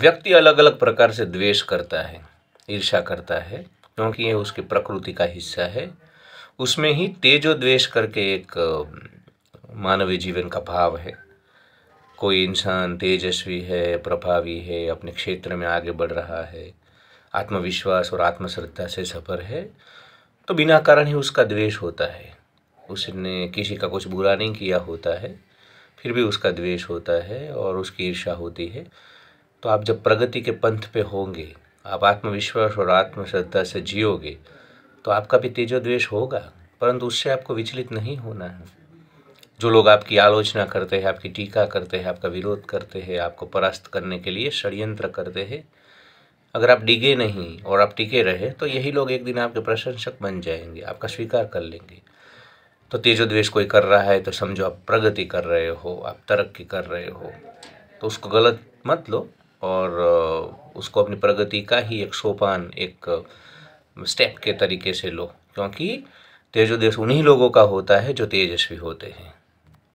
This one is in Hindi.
व्यक्ति अलग अलग प्रकार से द्वेष करता है ईर्षा करता है क्योंकि यह उसकी प्रकृति का हिस्सा है उसमें ही तेजो द्वेष करके एक मानवीय जीवन का भाव है कोई इंसान तेजस्वी है प्रभावी है अपने क्षेत्र में आगे बढ़ रहा है आत्मविश्वास और आत्मश्रद्धा से सफर है तो बिना कारण ही उसका द्वेष होता है उसने किसी का कुछ बुरा नहीं किया होता है फिर भी उसका द्वेष होता है और उसकी ईर्षा होती है तो आप जब प्रगति के पंथ पे होंगे आप आत्मविश्वास और आत्मश्रद्धा से जियोगे तो आपका भी तेजोद्वेश होगा परंतु उससे आपको विचलित नहीं होना है जो लोग आपकी आलोचना करते हैं आपकी टीका करते हैं आपका विरोध करते हैं आपको परास्त करने के लिए षड्यंत्र करते हैं अगर आप डिगे नहीं और आप टिके रहे तो यही लोग एक दिन आपके प्रशंसक बन जाएंगे आपका स्वीकार कर लेंगे तो तेजोद्वेश कोई कर रहा है तो समझो आप प्रगति कर रहे हो आप तरक्की कर रहे हो तो उसको गलत मत लो और उसको अपनी प्रगति का ही एक सोपान एक स्टेप के तरीके से लो क्योंकि तेजोदेश उन्हीं लोगों का होता है जो तेजस्वी होते हैं